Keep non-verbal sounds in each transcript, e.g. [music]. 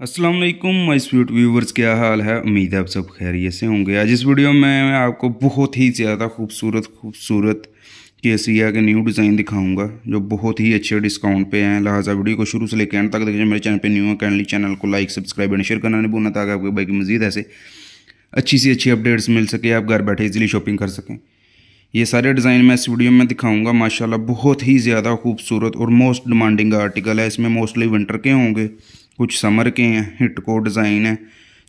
अस्सलाम वालेकुम my sweet viewers क्या हाल है उम्मीद है आप सब खैरियत से होंगे आज इस वीडियो में मैं आपको बहुत ही ज़्यादा खूबसूरत खूबसूरत केसिया के न्यू डिज़ाइन दिखाऊंगा जो बहुत ही अच्छे डिस्काउंट पे हैं लिहाजा वीडियो को शुरू से लेकर एंड तक देखिए मेरे चैनल पर न्यू है कैंडली चैनल को लाइक सब्सक्राइब एंड शेयर करना नहीं भूलना ताकि आपको बाइक मजीद ऐसे अच्छी सी अच्छी अपडेट्स मिल सके आप घर बैठे इजीली शॉपिंग कर सकें ये सारे डिज़ाइन मैं इस वीडियो में दिखाऊंगा माशाल्लाह बहुत ही ज़्यादा खूबसूरत और मोस्ट डिमांडिंग आर्टिकल है इसमें मोस्टली विंटर के होंगे कुछ समर के हैं हिट को डिज़ाइन है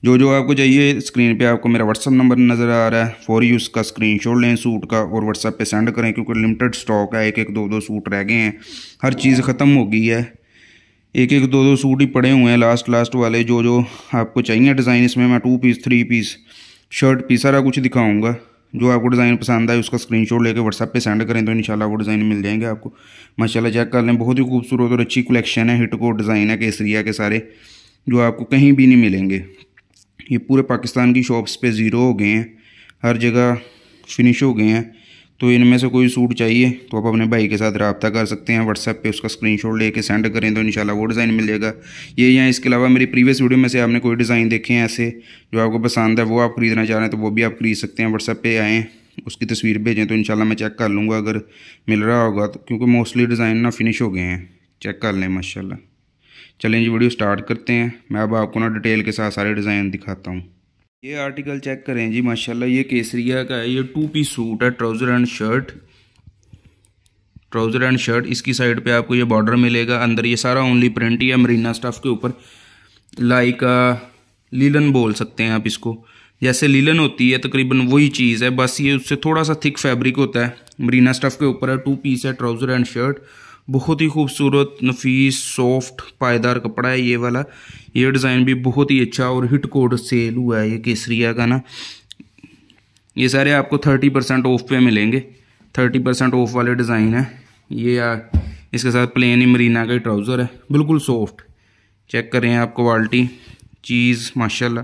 जो जो आपको चाहिए स्क्रीन पे आपको मेरा व्हाट्सअप नंबर नज़र आ रहा है फॉर यूज़ का स्क्रीन लें सूट का और व्हाट्सअप पे सेंड करें क्योंकि लिमिटेड स्टॉक है एक एक दो दो सूट रह गए हैं हर चीज़ ख़त्म हो गई है एक एक दो दो सूट ही पड़े हुए हैं लास्ट लास्ट वाले जो जो आपको चाहिए डिज़ाइन इसमें मैं two piece three piece shirt piece सारा कुछ दिखाऊँगा जो आपको डिज़ाइन पसंद आए उसका स्क्रीनशॉट लेकर व्हाट्सअप पे सेंड करें तो शाला वो डिज़ाइन मिल जाएंगे आपको माशाल्लाह चेक कर लें बहुत ही खूबसूरत और अच्छी कलेक्शन है हिट को डिज़ाइन है केसरिया के सारे जो आपको कहीं भी नहीं मिलेंगे ये पूरे पाकिस्तान की शॉप्स पर ज़ीरो हो गए हैं हर जगह फिनिश हो गए हैं तो इनमें से कोई सूट चाहिए तो आप अपने भाई के साथ रबता कर सकते हैं व्हाट्सएप पे उसका स्क्रीनशॉट लेके सेंड करें तो इंशाल्लाह वो डिज़ाइन मिल जाएगा ये या इसके अलावा मेरी प्रीवियस वीडियो में से आपने कोई डिज़ाइन देखे हैं ऐसे जो आपको पसंद है वो आप खरीदना चाह रहे हैं तो वो भी आप खरीद सकते हैं व्हाट्सएप पर आएँ उसकी तस्वीर भेजें तो इन मैं चेक कर लूँगा अगर मिल रहा होगा तो क्योंकि मोस्टली डिज़ाइन ना फिनिश हो गए हैं चेक कर लें माशाला चलें जी वीडियो स्टार्ट करते हैं मैं अब आपको ना डिटेल के साथ सारे डिज़ाइन दिखाता हूँ ये आर्टिकल चेक करें जी माशाल्लाह ये केसरिया का है ये टू पीस सूट है trouser and shirt trouser and shirt इसकी साइड पे आपको ये बॉर्डर मिलेगा अंदर ये सारा ओनली प्रिंट ही है मरीना स्टफ के ऊपर लाइक uh, लीलन बोल सकते हैं आप इसको जैसे लीलन होती है तकरीबन वही चीज़ है बस ये उससे थोड़ा सा थिक फैब्रिक होता है मरीना स्टफ के ऊपर है टू पीस है ट्राउज़र एंड शर्ट बहुत ही खूबसूरत नफीस सॉफ्ट पायदार कपड़ा है ये वाला ये डिज़ाइन भी बहुत ही अच्छा और हिट कोड सेल हुआ है ये केसरिया का ना ये सारे आपको थर्टी परसेंट ऑफ पे मिलेंगे थर्टी परसेंट ऑफ वाले डिज़ाइन है ये यार इसके साथ प्लेन ही मरीना का ट्राउज़र है बिल्कुल सॉफ्ट चेक करें आप क्वालिटी चीज़ माशाल्लाह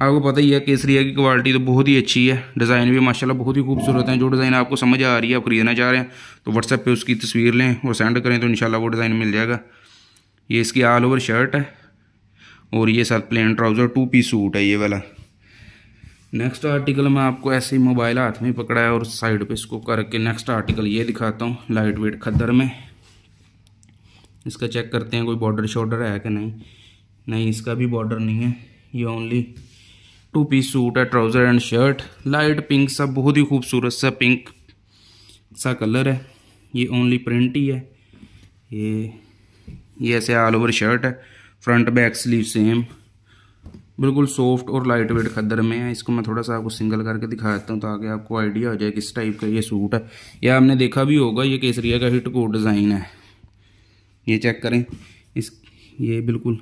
आपको पता ही है केसरिया की क्वालिटी तो बहुत ही अच्छी है डिज़ाइन भी माशाल्लाह बहुत ही खूबसूरत है जो डिज़ाइन आपको समझ आ रही है आप खरीदना चाह रहे हैं तो व्हाट्सएप पे उसकी तस्वीर लें और सेंड करें तो इन वो डिज़ाइन मिल जाएगा ये इसकी ऑल ओवर शर्ट है और ये साथ plain trouser two piece suit है ये वाला नेक्स्ट आर्टिकल मैं आपको ऐसे ही मोबाइल हाथ में पकड़ा है और साइड पर इसको करके नेक्स्ट आर्टिकल ये दिखाता हूँ लाइट वेट खद्दर में इसका चेक करते हैं कोई बॉर्डर शॉर्डर है कि नहीं नहीं इसका भी बॉर्डर नहीं है ये ओनली टू पीस सूट है trouser and shirt light pink सा बहुत ही खूबसूरत सा पिंक सा कलर है ये ओनली प्रिंट ही है ये ये ऐसे ऑल ओवर शर्ट है फ्रंट बैक स्लीव सेम बिल्कुल सॉफ्ट और लाइट वेट खद्दर में है इसको मैं थोड़ा सा आपको सिंगल करके दिखा देता हूँ ताकि आपको आइडिया हो जाए किस टाइप का ये सूट है या आपने देखा भी होगा ये केसरिया का हिट कोट डिज़ाइन है ये चेक करें इस ये बिल्कुल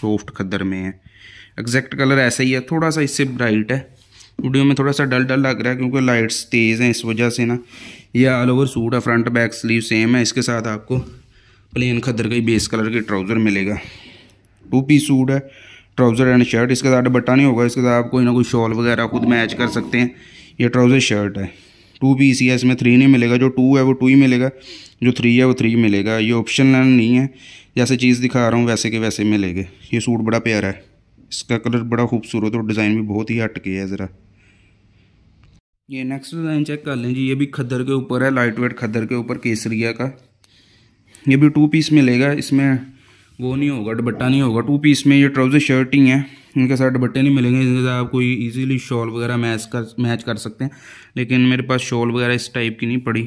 सॉफ्ट खद्दर में है एग्जैक्ट कलर ऐसा ही है थोड़ा सा इससे ब्राइट है वीडियो में थोड़ा सा डल डल लग रहा है क्योंकि लाइट्स तेज़ हैं इस वजह से ना ये ऑल ओवर सूट है फ्रंट बैक स्लीव सेम है इसके साथ आपको प्लेन खदर का ही बेस कलर के ट्राउज़र मिलेगा टू पीस सूट है ट्राउज़र एंड शर्ट इसके साथ बट्टा नहीं होगा इसके साथ आप कोई ना कोई शॉल वगैरह खुद मैच कर सकते हैं ये ट्राउज़र शर्ट है टू पीस ही है इसमें थ्री नहीं मिलेगा जो टू है वो टू ही मिलेगा जो थ्री है वो थ्री मिलेगा ये ऑप्शन नहीं है जैसे चीज़ दिखा रहा हूँ वैसे के वैसे मिलेगा ये सूट बड़ा प्यारा है इसका कलर बड़ा खूबसूरत और डिज़ाइन भी बहुत ही हटके है ज़रा ये नेक्स्ट डिज़ाइन चेक कर लें जी ये भी खद्दर के ऊपर है लाइट वेट खद्दर के ऊपर केसरिया का ये भी टू पीस मिलेगा इसमें वो नहीं होगा दुपट्टा नहीं होगा टू पीस में ये ट्राउज़र शर्ट ही हैं इनके साथ डबट्टे नहीं मिलेंगे इसके साथ आप कोई इजीली शॉल वगैरह मैच कर मैच कर सकते हैं लेकिन मेरे पास शॉल वगैरह इस टाइप की नहीं पड़ी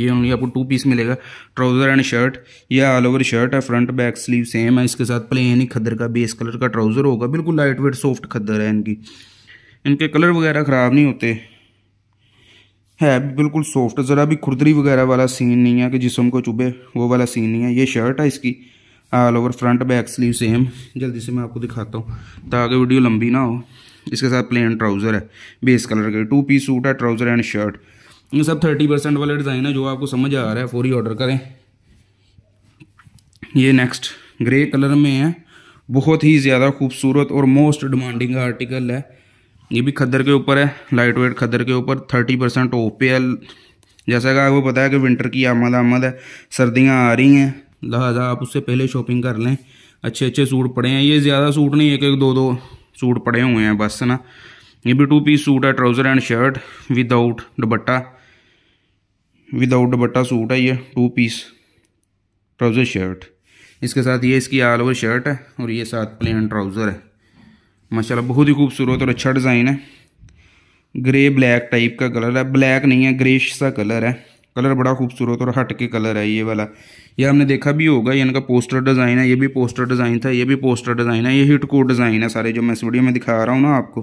ये ओनली आपको टू पीस मिलेगा ट्राउज़र एंड शर्ट ये ऑल ओवर शर्ट है फ्रंट बैक स्लीव सेम है इसके साथ प्लेन ही खद्दर का बेस कलर का ट्राउज़र होगा बिल्कुल लाइट वेट सॉफ्ट खद्दर है इनकी इनके कलर वगैरह ख़राब नहीं होते है बिल्कुल सॉफ्ट ज़रा भी खुरदरी वगैरह वाला सीन नहीं है कि जिसम को चुभे वो वाला सीन नहीं है ये शर्ट है इसकी all over front back sleeve same जल्दी से मैं आपको दिखाता हूँ ताकि वीडियो लंबी ना हो इसके साथ प्लेन ट्राउज़र है बेस कलर के टू पीस सूट है ट्राउज़र एंड शर्ट ये सब थर्टी परसेंट वाला डिज़ाइन है जो आपको समझ आ रहा है फोरी ऑर्डर करें ये नेक्स्ट ग्रे कलर में है बहुत ही ज़्यादा खूबसूरत और मोस्ट डिमांडिंग आर्टिकल है ये भी खद्दर के ऊपर है लाइट वेट खद्दर के ऊपर थर्टी परसेंट ओ एल जैसा कि आपको पता है कि विंटर की आमद आमद है सर्दियाँ आ रही हैं लिहाजा आप उससे पहले शॉपिंग कर लें अच्छे अच्छे सूट पड़े हैं ये ज़्यादा सूट नहीं एक एक दो दो सूट पड़े हुए हैं बस ना ये भी टू पीस सूट है ट्राउज़र एंड शर्ट विदाउट दुपट्टा विदाउट दुपट्टा सूट है ये टू पीस ट्राउज़र शर्ट इसके साथ ये इसकी ऑल ओवर शर्ट है और ये साथ प्लेन ट्राउज़र है माशाल्लाह बहुत ही खूबसूरत और अच्छा डिज़ाइन है ग्रे ब्लैक टाइप का कलर है ब्लैक नहीं है ग्रेश सा कलर है कलर बड़ा खूबसूरत और हट के कलर है ये वाला ये हमने देखा भी होगा ये इनका पोस्टर डिज़ाइन है ये भी पोस्टर डिज़ाइन था ये भी पोस्टर डिज़ाइन है ये हिट कोट डिज़ाइन है सारे जो मैं इस वीडियो में दिखा रहा हूँ ना आपको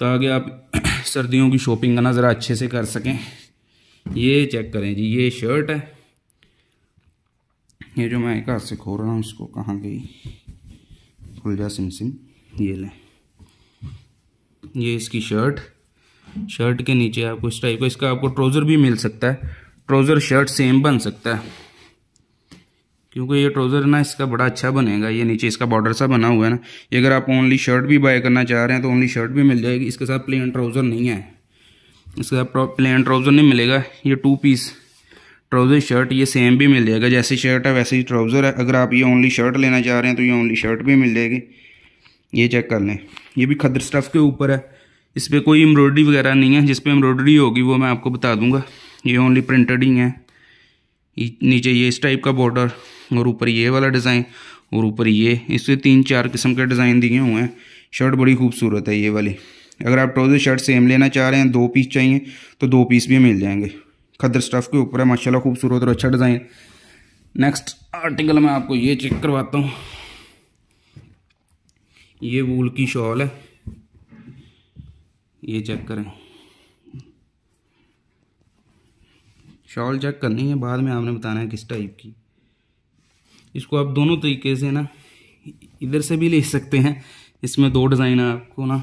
ताकि तो आप [coughs] सर्दियों की शॉपिंग करना ज़रा अच्छे से कर सकें ये चेक करें जी ये शर्ट है ये जो मैं एक हाथ से खो रहा हूँ उसको कहाँ गई खुल सिम सिम ये लें ये इसकी शर्ट शर्ट के नीचे आपको इस टाइप का इसका आपको ट्रोज़र भी मिल सकता है ट्रोज़र शर्ट सेम बन सकता है क्योंकि ये ट्रोज़र ना इसका बड़ा अच्छा बनेगा ये नीचे इसका बॉर्डर सा बना हुआ है ना ये अगर आप ओनली शर्ट भी बाय करना चाह रहे हैं तो ओनली शर्ट भी मिल जाएगी इसके साथ प्लेन ट्राउज़र नहीं है इसका प्लेन ट्राउज़र नहीं मिलेगा ये टू पीस ट्राउज़र शर्ट ये सेम भी मिल जाएगा जैसे शर्ट है वैसे ही ट्राउज़र है अगर आप ये ओनली शर्ट लेना चाह रहे हैं तो ये ओनली शर्ट भी मिल जाएगी ये चेक कर लें ये भी खदर स्टफ़ के ऊपर है इस पर कोई एम्ब्रॉयडरी वगैरह नहीं है जिस पर एम्ब्रॉयडरी होगी वो मैं आपको बता दूंगा ये ओनली प्रिंटेड ही है नीचे ये इस टाइप का बॉर्डर और ऊपर ये वाला डिज़ाइन और ऊपर ये इससे तीन चार किस्म के डिज़ाइन दिए हुए हैं शर्ट बड़ी खूबसूरत है ये वाली अगर आप ट्राउज़र शर्ट सेम लेना चाह रहे हैं दो पीस चाहिए तो दो पीस भी मिल जाएंगे खदर स्टफ़ के ऊपर है माशाल्लाह खूबसूरत और अच्छा डिज़ाइन नेक्स्ट आर्टिकल मैं आपको ये चेक करवाता हूँ ये वूल की शॉल है ये चेक करें शॉल चेक करनी है बाद में आपने बताना है किस टाइप की इसको आप दोनों तरीके से ना इधर से भी ले सकते हैं इसमें दो डिज़ाइन है आपको ना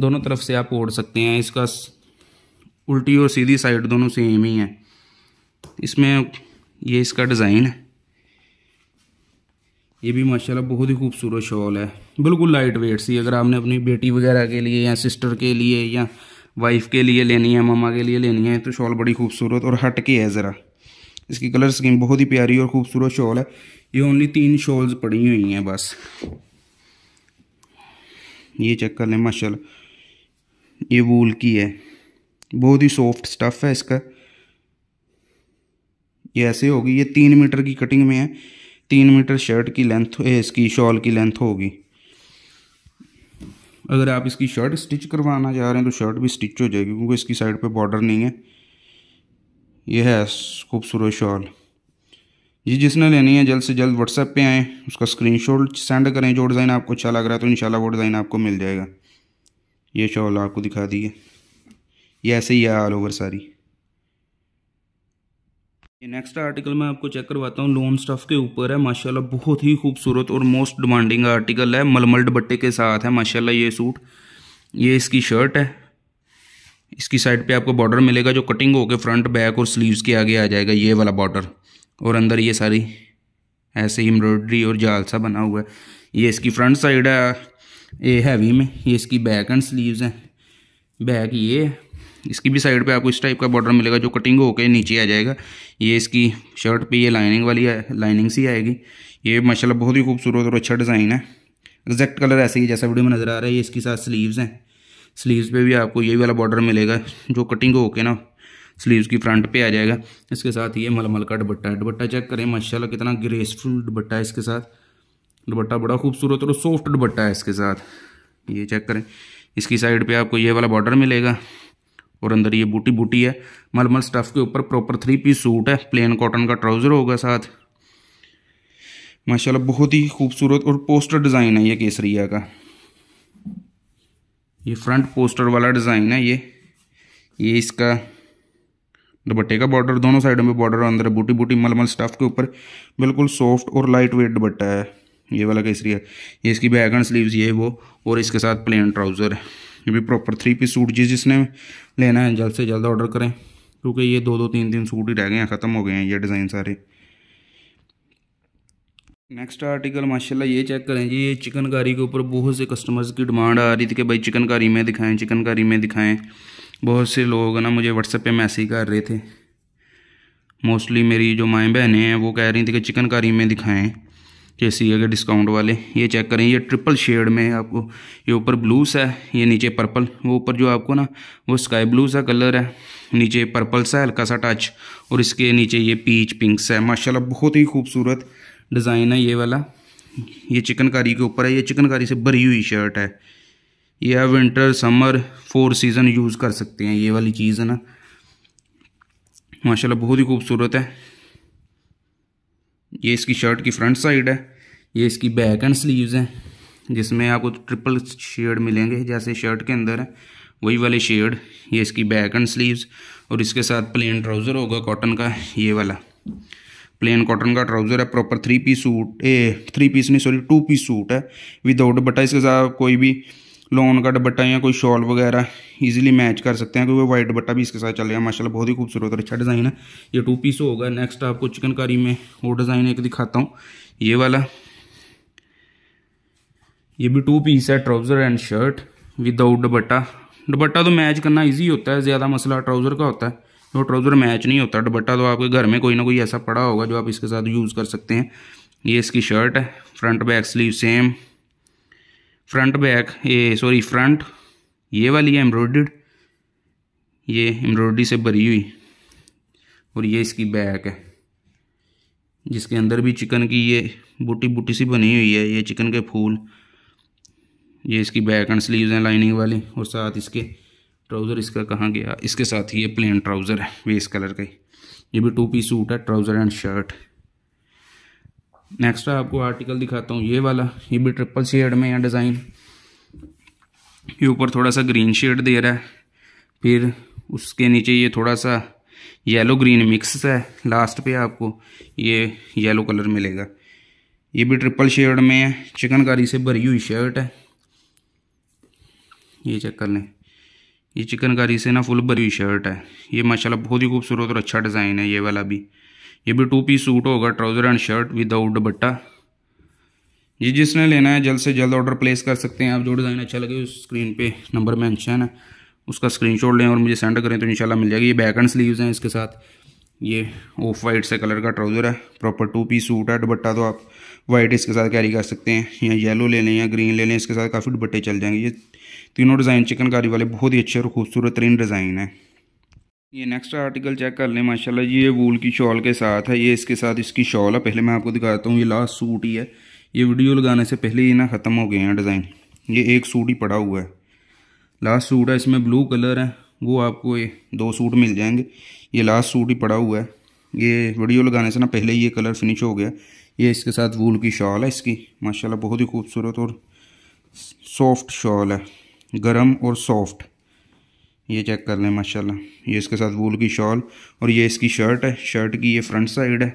दोनों तरफ से आप ओढ़ सकते हैं इसका उल्टी और सीधी साइड दोनों सेम ही है इसमें ये इसका डिज़ाइन है ये भी माशाल्लाह बहुत ही खूबसूरत शॉल है बिल्कुल लाइट वेट सी अगर आपने अपनी बेटी वगैरह के लिए या सिस्टर के लिए या वाइफ के लिए लेनी है ममा के लिए लेनी है तो शॉल बड़ी खूबसूरत और हट के है ज़रा इसकी कलर स्कीम बहुत ही प्यारी और खूबसूरत शॉल है ये ओनली तीन शॉल्स पड़ी हुई हैं बस ये चेक कर लें माशाल्लाह ये वूल की है बहुत ही सॉफ्ट स्टफ़ है इसका ये ऐसे होगी ये तीन मीटर की कटिंग में है तीन मीटर शर्ट की लेंथ इसकी शॉल की लेंथ होगी अगर आप इसकी शर्ट स्टिच करवाना चाह रहे हैं तो शर्ट भी स्टिच हो जाएगी क्योंकि इसकी साइड पे बॉर्डर नहीं है यह है खूबसूरत शॉल जी जिसने लेनी है जल्द से जल्द व्हाट्सएप पे आएँ उसका स्क्रीनशॉट सेंड करें जो डिज़ाइन आपको अच्छा लग रहा है तो इंशाल्लाह वो डिज़ाइन आपको मिल जाएगा ये शॉल आपको दिखा दी है ये ऐसे ही है ऑल ओवर सारी ये नेक्स्ट आर्टिकल मैं आपको चेक करवाता हूँ लोन स्टफ के ऊपर है माशाल्लाह बहुत ही खूबसूरत और मोस्ट डिमांडिंग आर्टिकल है मलमल दुपट्टे के साथ है माशाल्लाह ये सूट ये इसकी शर्ट है इसकी साइड पे आपको बॉर्डर मिलेगा जो कटिंग होकर फ्रंट बैक और स्लीव्स के आगे आ जाएगा ये वाला बॉर्डर और अंदर ये सारी ऐसे ही एम्ब्रॉयडरी और जालसा बना हुआ है ये इसकी फ्रंट साइड है ये हैवी में ये इसकी बैक एंड स्लीव्स हैं बैक ये इसकी भी साइड पे आपको इस टाइप का बॉर्डर मिलेगा जो कटिंग होके नीचे आ जाएगा ये इसकी शर्ट पे ये लाइनिंग वाली लाइनिंग सी आएगी ये माशाल्लाह बहुत ही खूबसूरत और अच्छा डिज़ाइन है एग्जैक्ट कलर ऐसे ही जैसा वीडियो में नज़र आ रहा है ये इसके साथ स्लीव्स हैं स्लीव्स पे भी आपको ये वाला बॉर्डर मिलेगा जो कटिंग होके ना स्लीव्स की फ्रंट पे आ जाएगा इसके साथ ये मलमल का दुपट्टा है दुपट्टा चेक करें माशाल्लाह कितना ग्रेसफुल दुपट्टा है इसके साथ दुपट्टा बड़ा खूबसूरत और सॉफ्ट दुपट्टा है इसके साथ ये चेक करें इसकी साइड पे आपको ये वाला बॉर्डर मिलेगा और अंदर ये बूटी बूटी है मलमल स्टफ़ के ऊपर प्रॉपर थ्री पीस सूट है प्लेन कॉटन का ट्राउज़र होगा साथ माशाल्लाह बहुत ही खूबसूरत और पोस्टर डिज़ाइन है ये केसरिया का ये फ्रंट पोस्टर वाला डिज़ाइन है ये ये इसका दुपट्टे का बॉर्डर दोनों साइडों में बॉर्डर अंदर बूटी बूटी मलमल स्टफ़ के ऊपर बिल्कुल सॉफ्ट और लाइट वेट दुपट्टा है ये वाला केसरी है ये इसकी बैगन स्लीव्स ये वो और इसके साथ प्लेन ट्राउज़र है ये भी प्रॉपर थ्री पीस सूट जी जिसने लेना है जल्द से जल्द ऑर्डर करें क्योंकि ये दो दो तीन तीन सूट ही रह गए हैं ख़त्म हो गए हैं ये डिज़ाइन सारे नेक्स्ट आर्टिकल माशाल्लाह ये चेक करें जी ये चिकनकारी के ऊपर बहुत से कस्टमर्स की डिमांड आ रही थी कि भाई चिकनकारी में दिखाएं चिकनकारी में दिखाएं बहुत से लोग ना मुझे व्हाट्सएप पे मैसेज कर रहे थे मोस्टली मेरी जो माएँ बहनें हैं वो कह रही थी कि चिकनकारी में दिखाएं जैसी अगर के डिस्काउंट वाले ये चेक करें ये ट्रिपल शेड में आपको ये ऊपर ब्लू सा है ये नीचे पर्पल वो ऊपर जो आपको ना वो स्काई ब्लू सा कलर है नीचे पर्पल सा हल्का सा टच और इसके नीचे ये पीच पिंक सा है माशाल्लाह बहुत ही खूबसूरत डिज़ाइन है ये वाला ये चिकनकारी के ऊपर है ये चिकनकारी से भरी हुई शर्ट है ये आप winter summer four season use कर सकते हैं ये वाली चीज़ है ना माशाल्लाह बहुत ही खूबसूरत है ये इसकी शर्ट की फ्रंट साइड है ये इसकी बैक एंड स्लीव्स हैं जिसमें आपको ट्रिपल शेड मिलेंगे जैसे शर्ट के अंदर है वही वाले शेड ये इसकी बैक एंड स्लीव्स और इसके साथ प्लेन ट्राउज़र होगा कॉटन का ये वाला प्लेन कॉटन का ट्राउज़र है proper three piece suit a three piece नहीं सॉरी टू पीस सूट है विदाउट बटा इसके साथ कोई भी लॉन का दुपट्टा या कोई शॉल वगैरह इजीली मैच कर सकते हैं क्योंकि वाइट दुपट्टा भी इसके साथ चल है माशाल्लाह बहुत ही खूबसूरत और अच्छा डिज़ाइन है ये टू पीस होगा नेक्स्ट आपको चिकनकारी में वो डिज़ाइन एक दिखाता हूँ ये वाला ये भी टू पीस है ट्राउज़र एंड शर्ट विदाउट दुपट्टा दुपट्टा तो मैच करना ईजी होता है ज़्यादा मसला ट्राउज़र का होता है वो ट्राउज़र मैच नहीं होता दुपट्टा तो आपके घर में कोई ना कोई ऐसा पड़ा होगा जो आप इसके साथ यूज़ कर सकते हैं ये इसकी शर्ट है front back sleeve same front back ये सॉरी फ्रंट ये वाली है एम्ब्रॉयड ये एम्ब्रॉयडरी से भरी हुई और ये इसकी बैक है जिसके अंदर भी चिकन की ये बूटी बूटी सी बनी हुई है ये चिकन के फूल ये इसकी बैक एंड स्लीव्स हैं लाइनिंग वाली और साथ इसके ट्राउज़र इसका कहाँ गया इसके साथ ही ये प्लेन ट्राउज़र है वेस्ट कलर का ये भी टू पीस सूट है ट्राउज़र एंड शर्ट नेक्स्ट आपको आर्टिकल दिखाता हूँ ये वाला ये भी ट्रिपल शेड में है डिज़ाइन ये ऊपर थोड़ा सा ग्रीन शेड दे रहा है फिर उसके नीचे ये थोड़ा सा येलो ग्रीन मिक्स है लास्ट पे आपको ये येलो कलर मिलेगा ये भी ट्रिपल शेड में है चिकनकारी से भरी हुई शर्ट है ये चेक कर लें ये चिकनकारी से ना फुल भरी हुई शर्ट है ये माशाल्लाह बहुत ही खूबसूरत और अच्छा डिज़ाइन है ये वाला भी ये भी टू पीस सूट होगा ट्राउज़र एंड शर्ट विदाउट दुपट्टा जी जिसने लेना है जल्द से जल्द ऑर्डर प्लेस कर सकते हैं आप जो डिज़ाइन अच्छा लगे उस स्क्रीन पे नंबर मेंशन है उसका स्क्रीनशॉट लें और मुझे सेंड करें तो इंशाल्लाह मिल जाएगी ये बैक एंड स्लीव्स हैं इसके साथ ये ऑफ वाइट से कलर का ट्राउज़र है प्रॉपर टू पीस सूट है दुपट्टा तो आप वाइट इसके साथ कैरी कर सकते हैं या येलो ले लें या ग्रीन ले लें इसके साथ काफ़ी दुपट्टे चल जाएंगे ये तीनों डिज़ाइन चिकनकारी वाले बहुत ही अच्छे और खूबसूरत तरीन डिज़ाइन है ये नेक्स्ट आर्टिकल चेक कर लें माशाल्लाह जी ये वूल की शॉल के साथ है ये इसके साथ इसकी शॉल है पहले मैं आपको दिखाता हूँ ये लास्ट सूट ही है ये वीडियो लगाने से पहले ही ना ख़त्म हो गए हैं डिज़ाइन ये एक सूट ही पड़ा हुआ है लास्ट सूट है इसमें ब्लू कलर है वो आपको ये दो सूट मिल जाएंगे ये लास्ट सूट ही पड़ा हुआ है ये वीडियो लगाने से ना पहले ही ये कलर फिनिश हो गया ये इसके साथ वूल की शॉल है इसकी माशाल्लाह बहुत ही खूबसूरत और सॉफ्ट शॉल है गरम और सॉफ्ट ये चेक कर लें माशाल्लाह ये इसके साथ वूल की शॉल और ये इसकी शर्ट है शर्ट की ये फ्रंट साइड है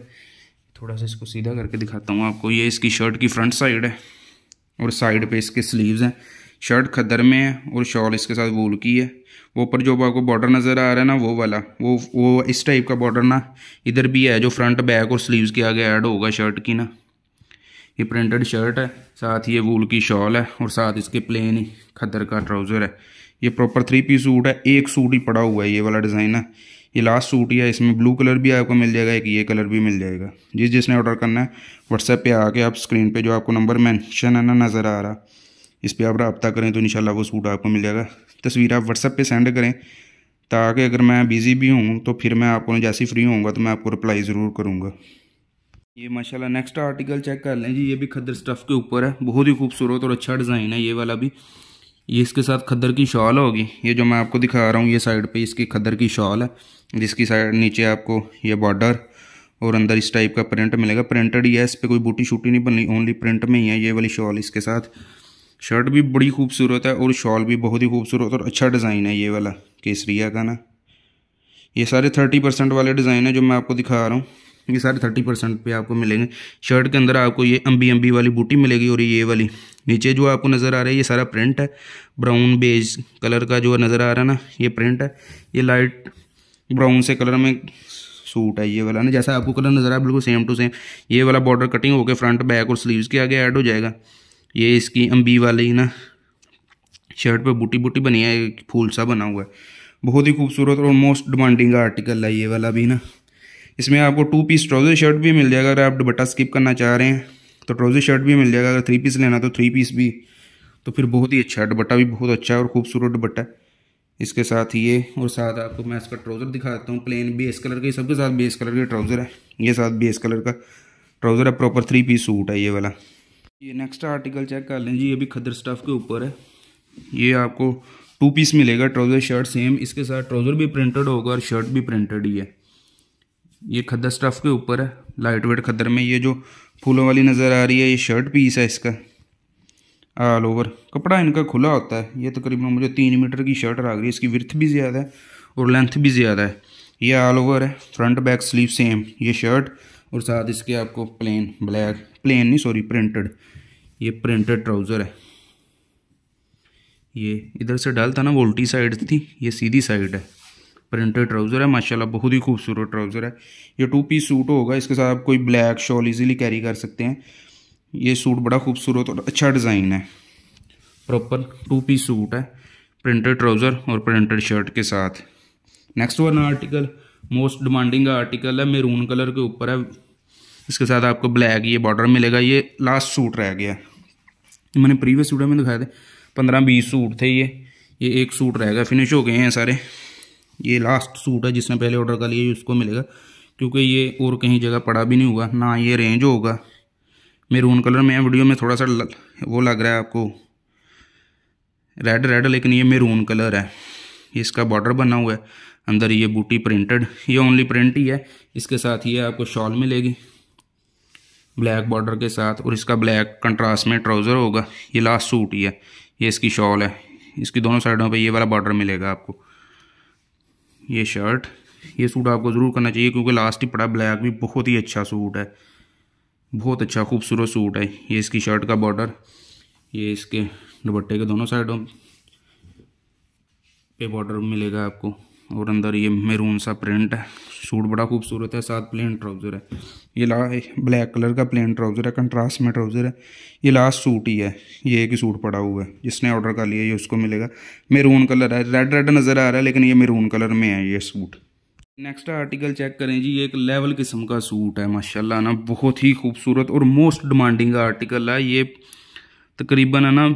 थोड़ा सा इसको सीधा करके दिखाता हूँ आपको ये इसकी शर्ट की फ्रंट साइड है और साइड पे इसके स्लीव्स हैं शर्ट खदर में है और शॉल इसके साथ वूल की है वो ऊपर जो आपको बॉर्डर नज़र आ रहा है ना वो वाला वो वो इस टाइप का बॉर्डर ना इधर भी है जो फ्रंट बैक और स्लीव्स के आगे ऐड होगा शर्ट की ना ये प्रिंटेड शर्ट है साथ ये वूल की शॉल है और साथ इसके प्लेन खदर का ट्राउज़र है ये प्रॉपर थ्री पीस सूट है एक सूट ही पड़ा हुआ है ये वाला डिज़ाइन है ये लास्ट सूट ही है इसमें ब्लू कलर भी आपको मिल जाएगा एक ये कलर भी मिल जाएगा जिस जिसने ऑर्डर करना है व्हाट्सएप पे आके आप स्क्रीन पे जो आपको नंबर मेंशन है ना नज़र आ रहा इस पर आप रबता करें तो इन वो सूट आपको मिल जाएगा तस्वीर आप व्हाट्सएप पर सेंड करें ताकि अगर मैं बिज़ी भी हूँ तो फिर मैं आपको जैसे फ्री होऊंगा तो मैं आपको रिप्लाई ज़रूर करूँगा ये माशाल्लाह नेक्स्ट आर्टिकल चेक कर लें जी ये भी खदर स्टफ़ के ऊपर है बहुत ही खूबसूरत और अच्छा डिज़ाइन है ये वाला भी ये इसके साथ खद्दर की शॉल होगी ये जो मैं आपको दिखा रहा हूँ ये साइड पे इसकी खद्दर की शॉल है जिसकी साइड नीचे आपको ये बॉर्डर और अंदर इस टाइप का प्रिंट मिलेगा प्रिंटेड ही है इस पर कोई बूटी शूटी नहीं बनी ओनली प्रिंट में ही है ये वाली शॉल इसके साथ शर्ट भी बड़ी खूबसूरत है और शॉल भी बहुत ही खूबसूरत और अच्छा डिज़ाइन है ये वाला केसरिया का ना ये सारे थर्टी परसेंट वाले डिज़ाइन है जो मैं आपको दिखा रहा हूँ ये सारे थर्टी परसेंट पे आपको मिलेंगे शर्ट के अंदर आपको ये अम्बी अम्बी वाली बूटी मिलेगी और ये वाली नीचे जो आपको नज़र आ रहा है ये सारा प्रिंट है ब्राउन बेज कलर का जो नज़र आ रहा है ना ये प्रिंट है ये लाइट ब्राउन से कलर में सूट है ये वाला ना जैसा आपको कलर नज़र आ बिल्कुल सेम टू सेम ये वाला बॉर्डर कटिंग होकर फ्रंट बैक और स्लीव्स के आगे ऐड हो जाएगा ये इसकी अम्बी वाली ना शर्ट पे बूटी बूटी बनी है फूल सा बना हुआ है बहुत ही खूबसूरत और मोस्ट डिमांडिंग आर्टिकल है ये वाला भी ना इसमें आपको टू पीस ट्राउज़र शर्ट भी मिल जाएगा अगर आप दुबट्टा स्किप करना चाह रहे हैं तो ट्राउज़र शर्ट भी मिल जाएगा अगर थ्री पीस लेना तो थ्री पीस भी तो फिर बहुत ही अच्छा दुबट्टा भी बहुत अच्छा और खूबसूरत दुबट्टा है इसके साथ ये और साथ आपको मैं इसका ट्राउज़र दिखाता हूँ प्लेन बेस कलर का सबके साथ बेस कलर का ट्राउज़र है ये साथ बेस कलर का ट्राउज़र है प्रॉपर थ्री पीस सूट है ये वाला ये नेक्स्ट आर्टिकल चेक कर लें जी ये भी खदर स्टफ़ के ऊपर है ये आपको टू पीस मिलेगा ट्राउज़र शर्ट सेम इसके साथ ट्राउज़र भी प्रिंटेड होगा और शर्ट भी प्रिंटेड ही है ये खद्दर स्टफ़ के ऊपर है लाइट वेट खद्दर में ये जो फूलों वाली नज़र आ रही है ये शर्ट पीस है इसका ऑल ओवर कपड़ा इनका खुला होता है ये तकरीबन तो मुझे तीन मीटर की शर्ट आ रही है इसकी विर्थ भी ज़्यादा है और लेंथ भी ज़्यादा है ये ऑल ओवर है फ्रंट बैक स्लीव सेम ये शर्ट और साथ इसके आपको प्लेन ब्लैक प्लेन नहीं सॉरी प्रिंटेड ये प्रिंटेड ट्राउज़र है ये इधर से डालता ना वोल्टी साइड थी ये सीधी साइड है प्रिंटेड ट्राउज़र है माशाल्लाह बहुत ही खूबसूरत ट्राउज़र है ये टू पीस सूट होगा इसके साथ आप कोई ब्लैक शॉल इजीली कैरी कर सकते हैं ये सूट बड़ा खूबसूरत और अच्छा डिज़ाइन है प्रॉपर टू पीस सूट है प्रिंटेड ट्राउज़र और प्रिंटेड शर्ट के साथ next one article most demanding article है मेरून कलर के ऊपर है इसके साथ आपको ब्लैक ये बॉर्डर मिलेगा ये लास्ट सूट रह गया मैंने प्रीवियस सूट में दिखाए थे पंद्रह बीस सूट थे ये ये एक सूट रहेगा फिनिश हो गए हैं सारे ये लास्ट सूट है जिसने पहले ऑर्डर कर लिया उसको मिलेगा क्योंकि ये और कहीं जगह पड़ा भी नहीं होगा ना ये रेंज होगा मेरून कलर में वीडियो में थोड़ा सा वो लग रहा है आपको रेड रेड लेकिन ये मेरून कलर है इसका बॉर्डर बना हुआ है अंदर ये बूटी प्रिंटेड ये ओनली प्रिंट ही है इसके साथ ये आपको शॉल मिलेगी ब्लैक बॉर्डर के साथ और इसका ब्लैक कंट्रास्ट में ट्राउज़र होगा ये लास्ट सूट ही है ये इसकी शॉल है इसकी दोनों साइडों पे ये वाला बॉर्डर मिलेगा आपको ये शर्ट ये सूट आपको ज़रूर करना चाहिए क्योंकि लास्ट ही पड़ा ब्लैक भी बहुत ही अच्छा सूट है बहुत अच्छा खूबसूरत सूट है ये इसकी शर्ट का बॉर्डर ये इसके दुपट्टे के दोनों साइडों पे बॉर्डर मिलेगा आपको और अंदर ये मेरून सा प्रिंट है सूट बड़ा खूबसूरत है साथ प्लेन ट्राउज़र है ये ला ब्लैक कलर का प्लेन ट्राउज़र है कंट्रास्ट में ट्राउज़र है ये लास्ट सूट ही है ये एक ही सूट पड़ा हुआ है जिसने ऑर्डर कर लिया ये उसको मिलेगा मेरून कलर है रेड रेड नज़र आ रहा है लेकिन ये मेरून कलर में है ये सूट नेक्स्ट आर्टिकल चेक करें जी ये एक लेवल किस्म का सूट है माशाला ना बहुत ही खूबसूरत और मोस्ट डिमांडिंग आर्टिकल है ये तकरीबन है ना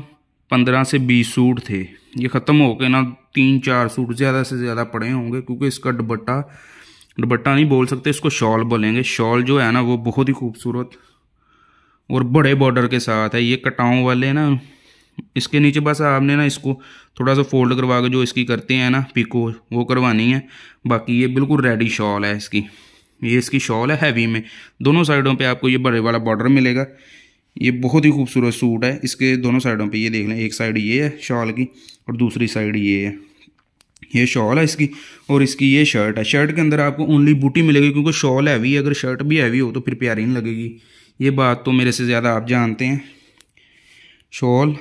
पंद्रह से बीस सूट थे ये ख़त्म हो के ना तीन चार सूट ज़्यादा से ज़्यादा पड़े होंगे क्योंकि इसका दुपट्टा दुपट्टा नहीं बोल सकते इसको शॉल बोलेंगे शॉल जो है ना वो बहुत ही खूबसूरत और बड़े बॉर्डर के साथ है ये कटाओं वाले ना इसके नीचे बस आपने ना इसको थोड़ा सा फोल्ड करवा के जो इसकी करते हैं ना पिको वो करवानी है बाकी ये बिल्कुल रेडी शॉल है इसकी ये इसकी शॉल है हैवी में दोनों साइडों पे आपको ये बड़े वाला बॉर्डर मिलेगा ये बहुत ही खूबसूरत सूट है इसके दोनों साइडों पे ये देख लें एक साइड ये है शॉल की और दूसरी साइड ये है ये शॉल है इसकी और इसकी ये शर्ट है शर्ट के अंदर आपको ओनली बूटी मिलेगी क्योंकि शॉल हैवी है अगर शर्ट भी हैवी हो तो फिर प्यारी नहीं लगेगी ये बात तो मेरे से ज़्यादा आप जानते हैं शॉल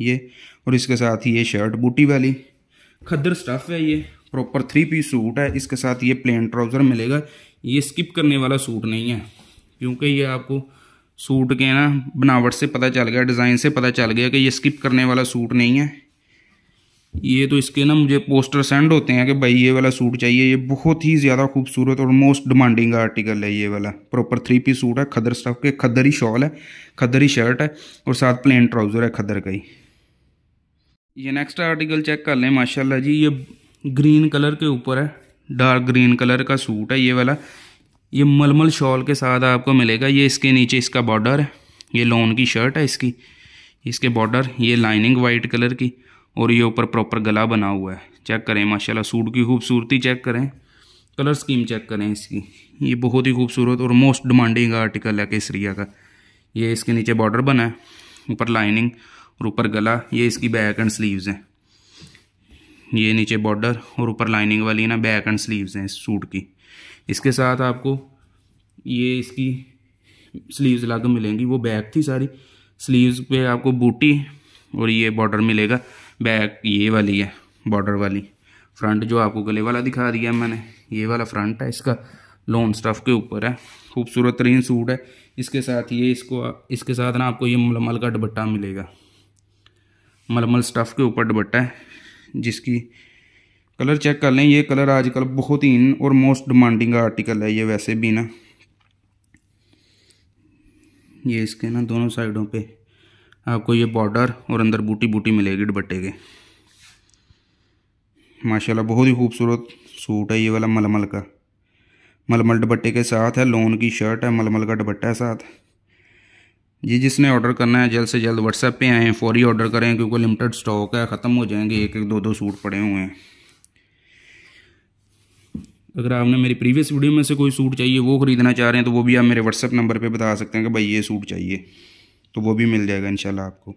ये और इसके साथ ही ये शर्ट बूटी वाली खद्दर स्टफ़ है ये प्रॉपर थ्री पीस सूट है इसके साथ ये प्लेन ट्राउज़र मिलेगा ये स्किप करने वाला सूट नहीं है क्योंकि ये आपको सूट के ना बनावट से पता चल गया डिज़ाइन से पता चल गया कि ये स्किप करने वाला सूट नहीं है ये तो इसके ना मुझे पोस्टर सेंड होते हैं कि भाई ये वाला सूट चाहिए ये बहुत ही ज़्यादा खूबसूरत और मोस्ट डिमांडिंग आर्टिकल है ये वाला प्रॉपर थ्री पीस सूट है खदर स्टफ के खदर ही शॉल है खदर ही शर्ट है और साथ प्लेन ट्राउज़र है खदर का ही ये नेक्स्ट आर्टिकल चेक कर लें माशाल्लाह जी ये ग्रीन कलर के ऊपर है डार्क ग्रीन कलर का सूट है ये वाला ये मलमल शॉल के साथ आपको मिलेगा ये इसके नीचे इसका बॉर्डर है ये लॉन की शर्ट है इसकी इसके बॉर्डर ये लाइनिंग वाइट कलर की और ये ऊपर प्रॉपर गला बना हुआ है चेक करें माशाल्लाह सूट की खूबसूरती चेक करें कलर स्कीम चेक करें इसकी ये बहुत ही खूबसूरत और मोस्ट डिमांडिंग आर्टिकल है केसरिया का ये इसके नीचे बॉर्डर बना है ऊपर लाइनिंग और ऊपर गला ये इसकी बैक एंड स्लीव्स हैं ये नीचे बॉर्डर और ऊपर लाइनिंग वाली ना बैक एंड स्लीव्स हैं इस सूट की इसके साथ आपको ये इसकी स्लीव्स अलग मिलेंगी वो बैक थी सारी स्लीव्स पे आपको बूटी और ये बॉर्डर मिलेगा बैक ये वाली है बॉर्डर वाली फ्रंट जो आपको गले वाला दिखा दिया मैंने ये वाला फ्रंट है इसका लोन स्टफ के ऊपर है खूबसूरत तरीन सूट है इसके साथ ये इसको इसके साथ ना आपको ये मलमल का दुपट्टा मिलेगा मलमल स्टफ़ के ऊपर दुपट्टा है जिसकी कलर चेक कर लें ये कलर आजकल बहुत ही इन और मोस्ट डिमांडिंग आर्टिकल है ये वैसे भी ना ये इसके ना दोनों साइडों पे आपको ये बॉर्डर और अंदर बूटी बूटी मिलेगी दुपट्टे के माशाल्लाह बहुत ही खूबसूरत सूट है ये वाला मलमल का मलमल दुपट्टे के साथ है लोन की शर्ट है मलमल का दुपट्टा है साथ जी जिसने ऑर्डर करना है जल्द से जल्द व्हाट्सएप पे आएँ फौरी ऑर्डर करें क्योंकि लिमिटेड स्टॉक है ख़त्म हो जाएंगे एक एक दो दो सूट पड़े हुए हैं अगर आपने मेरी प्रीवियस वीडियो में से कोई सूट चाहिए वो ख़रीदना चाह रहे हैं तो वो भी आप मेरे व्हाट्सअप नंबर पर बता सकते हैं कि भाई ये सूट चाहिए तो वो भी मिल जाएगा इन आपको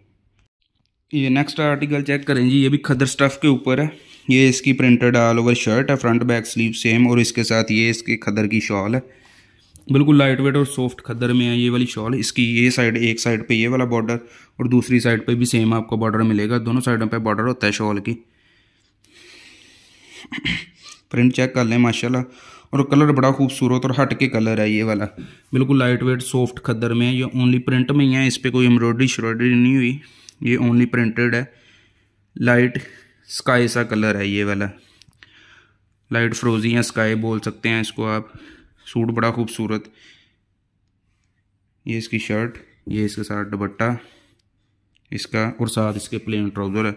ये नेक्स्ट आर्टिकल चेक करें जी ये भी खदर स्टफ़ के ऊपर है ये इसकी प्रिंटेड ऑल ओवर शर्ट है फ्रंट बैक स्लीव सेम और इसके साथ ये इसके खदर की शॉल है बिल्कुल लाइट वेट और सॉफ्ट खदर में है ये वाली शॉल इसकी ये साइड एक साइड पे ये वाला बॉर्डर और दूसरी साइड पे भी सेम आपको बॉर्डर मिलेगा दोनों साइडों पे बॉर्डर होता है शॉल की प्रिंट चेक कर लें माशाल्लाह और कलर बड़ा खूबसूरत और हट के कलर है ये वाला बिल्कुल लाइट वेट सॉफ्ट खदर में है ये ओनली प्रिंट में ही है इस पर कोई एम्ब्रॉयडरी श्रॉयडरी नहीं हुई ये ओनली प्रिंटेड है लाइट स्काई सा कलर है ये वाला लाइट फ्रोजी या स्काई बोल सकते हैं इसको आप सूट बड़ा खूबसूरत ये इसकी शर्ट ये इसके साथ दुपट्टा इसका और साथ इसके प्लेन ट्राउज़र है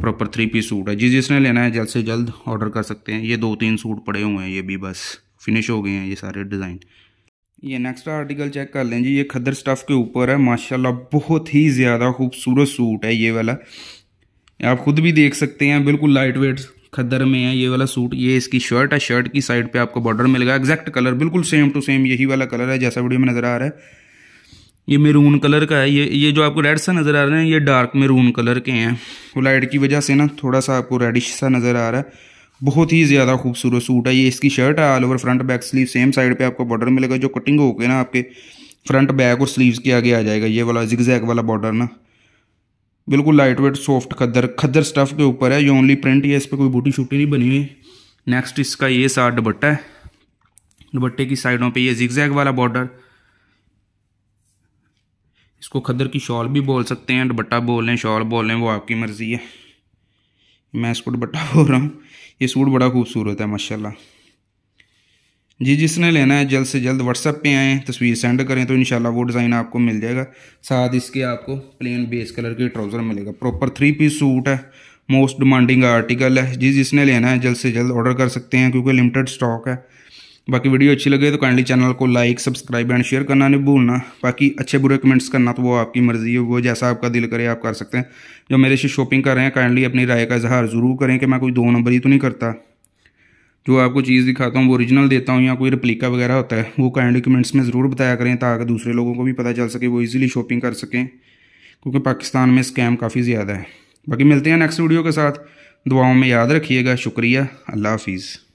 प्रॉपर थ्री पीस सूट है जिस जिसने लेना है जल्द से जल्द ऑर्डर कर सकते हैं ये दो तीन सूट पड़े हुए हैं ये भी बस फिनिश हो गए हैं ये सारे डिज़ाइन ये नेक्स्ट आर्टिकल चेक कर लें जी ये खदर स्टफ़ के ऊपर है माशाल्लाह बहुत ही ज़्यादा खूबसूरत सूट है ये वाला आप ख़ुद भी देख सकते हैं बिल्कुल लाइट वेट खदर में है ये वाला सूट ये इसकी शर्ट है शर्ट की साइड पे आपको बॉर्डर मिलेगा एग्जैक्ट कलर बिल्कुल सेम टू सेम यही वाला कलर है जैसा वीडियो में नज़र आ रहा है ये मेरून कलर का है ये ये जो आपको रेड सा नज़र आ रहा है ये डार्क मेरून कलर के हैं वो लाइट की वजह से ना थोड़ा सा आपको रेडिश सा नज़र आ रहा है बहुत ही ज़्यादा खूबसूरत सूट है ये इसकी शर्ट है all over front back sleeve same side पे आपको बॉर्डर मिलेगा जो कटिंग होकर ना आपके फ्रंट बैक और स्लीव्स के आगे आ जाएगा ये वाला जिगजैग वाला बॉर्डर ना बिल्कुल लाइट वेट सॉफ्ट खद्दर खद्दर स्टफ़ के ऊपर है ये ओनली प्रिंट है इस पर कोई बूटी शूटी नहीं बनी हुई नेक्स्ट इसका ये सा दुबट्टा है दुबट्टे की साइडों पर ये जिगजैग वाला बॉर्डर इसको खदर की शॉल भी बोल सकते हैं दुपट्टा बोल लें शॉल बोल लें वो आपकी मर्ज़ी है मैं इसको दुपट्टा बोल रहा हूँ ये सूट बड़ा खूबसूरत है माशाल्लाह जी जिसने लेना है जल्द से जल्द व्हाट्सअप पे आएँ तस्वीर सेंड करें तो इंशाल्लाह वो डिज़ाइन आपको मिल जाएगा साथ इसके आपको प्लेन बेस कलर के ट्राउज़र मिलेगा प्रॉपर थ्री पीस सूट है मोस्ट डिमांडिंग आर्टिकल है जी जिसने लेना है जल्द से जल्द ऑर्डर कर सकते हैं क्योंकि लिमिटेड स्टॉक है बाकी वीडियो अच्छी लगे तो काइंडली चैनल को लाइक सब्सक्राइब एंड शेयर करना नहीं भूलना बाकी अच्छे बुरे कमेंट्स करना तो वो आपकी मर्ज़ी है वो जैसा आपका दिल करे आप कर सकते हैं जो मेरे से शॉपिंग कर रहे हैं काइंडली अपनी राय का इजहार ज़रूर करें कि मैं कोई दो नंबर ही तो नहीं करता जो आपको चीज़ दिखाता हूँ वो ओरिजिनल देता हूँ या कोई रिप्लिका वगैरह होता है वो काइंडली कमेंट्स में ज़रूर बताया करें ताकि दूसरे लोगों को भी पता चल सके वो ईज़िली शॉपिंग कर सकें क्योंकि पाकिस्तान में स्कैम काफ़ी ज़्यादा है बाकी मिलते हैं नेक्स्ट वीडियो के साथ दुआओं में याद रखिएगा शुक्रिया अल्लाह हाफिज़